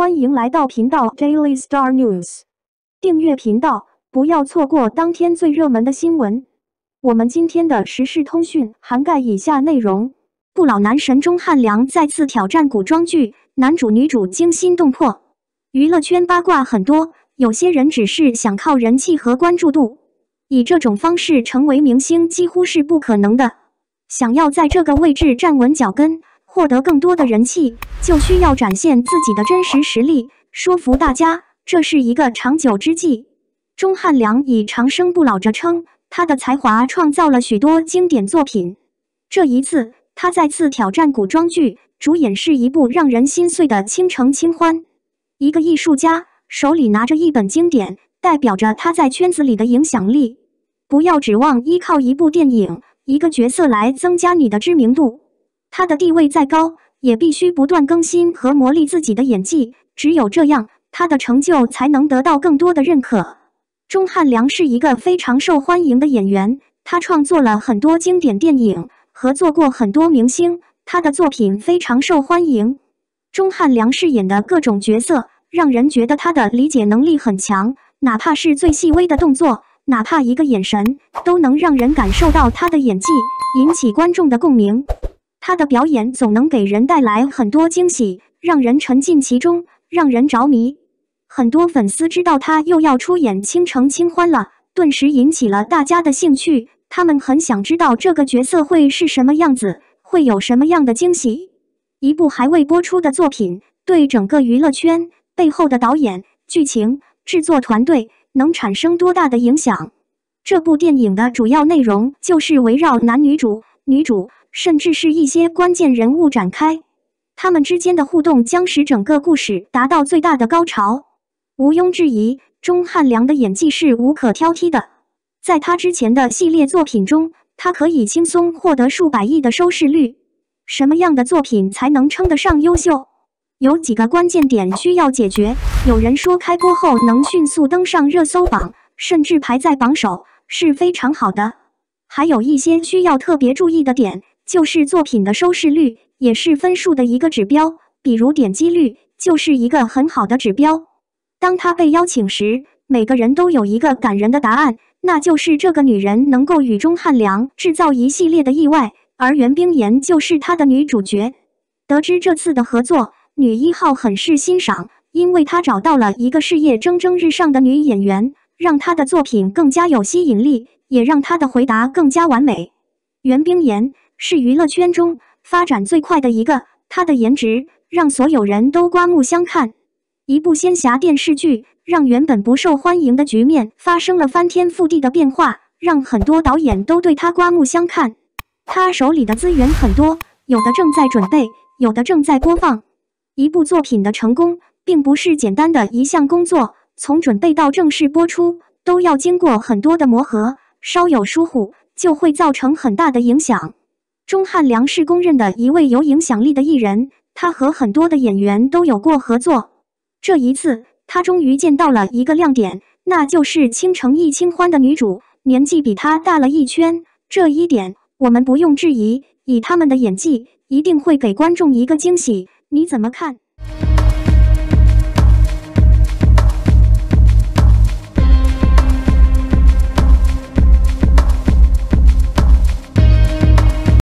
欢迎来到频道 Daily Star News，订阅频道，不要错过当天最热门的新闻。我们今天的时事通讯涵盖以下内容：不老男神钟汉良再次挑战古装剧，男主女主惊心动魄。娱乐圈八卦很多，有些人只是想靠人气和关注度，以这种方式成为明星几乎是不可能的。想要在这个位置站稳脚跟。获得更多的人气，就需要展现自己的真实实力，说服大家，这是一个长久之计。钟汉良以长生不老者称，他的才华创造了许多经典作品。这一次，他再次挑战古装剧，主演是一部让人心碎的《倾城清欢》。一个艺术家手里拿着一本经典，代表着他在圈子里的影响力。不要指望依靠一部电影、一个角色来增加你的知名度。他的地位再高，也必须不断更新和磨砺自己的演技。只有这样，他的成就才能得到更多的认可。钟汉良是一个非常受欢迎的演员，他创作了很多经典电影，合作过很多明星，他的作品非常受欢迎。钟汉良饰演的各种角色，让人觉得他的理解能力很强，哪怕是最细微的动作，哪怕一个眼神，都能让人感受到他的演技，引起观众的共鸣。他的表演总能给人带来很多惊喜，让人沉浸其中，让人着迷。很多粉丝知道他又要出演《倾城倾欢》了，顿时引起了大家的兴趣。他们很想知道这个角色会是什么样子，会有什么样的惊喜。一部还未播出的作品，对整个娱乐圈背后的导演、剧情、制作团队能产生多大的影响？这部电影的主要内容就是围绕男女主，女主。甚至是一些关键人物展开，他们之间的互动将使整个故事达到最大的高潮。毋庸置疑，钟汉良的演技是无可挑剔的。在他之前的系列作品中，他可以轻松获得数百亿的收视率。什么样的作品才能称得上优秀？有几个关键点需要解决。有人说，开播后能迅速登上热搜榜，甚至排在榜首，是非常好的。还有一些需要特别注意的点。就是作品的收视率也是分数的一个指标，比如点击率就是一个很好的指标。当他被邀请时，每个人都有一个感人的答案，那就是这个女人能够与钟汉良制造一系列的意外，而袁冰妍就是她的女主角。得知这次的合作，女一号很是欣赏，因为她找到了一个事业蒸蒸日上的女演员，让她的作品更加有吸引力，也让她的回答更加完美。袁冰妍。是娱乐圈中发展最快的一个，他的颜值让所有人都刮目相看。一部仙侠电视剧让原本不受欢迎的局面发生了翻天覆地的变化，让很多导演都对他刮目相看。他手里的资源很多，有的正在准备，有的正在播放。一部作品的成功，并不是简单的一项工作，从准备到正式播出，都要经过很多的磨合，稍有疏忽，就会造成很大的影响。钟汉良是公认的一位有影响力的艺人，他和很多的演员都有过合作。这一次，他终于见到了一个亮点，那就是《倾城易清欢》的女主，年纪比他大了一圈。这一点我们不用质疑，以他们的演技，一定会给观众一个惊喜。你怎么看？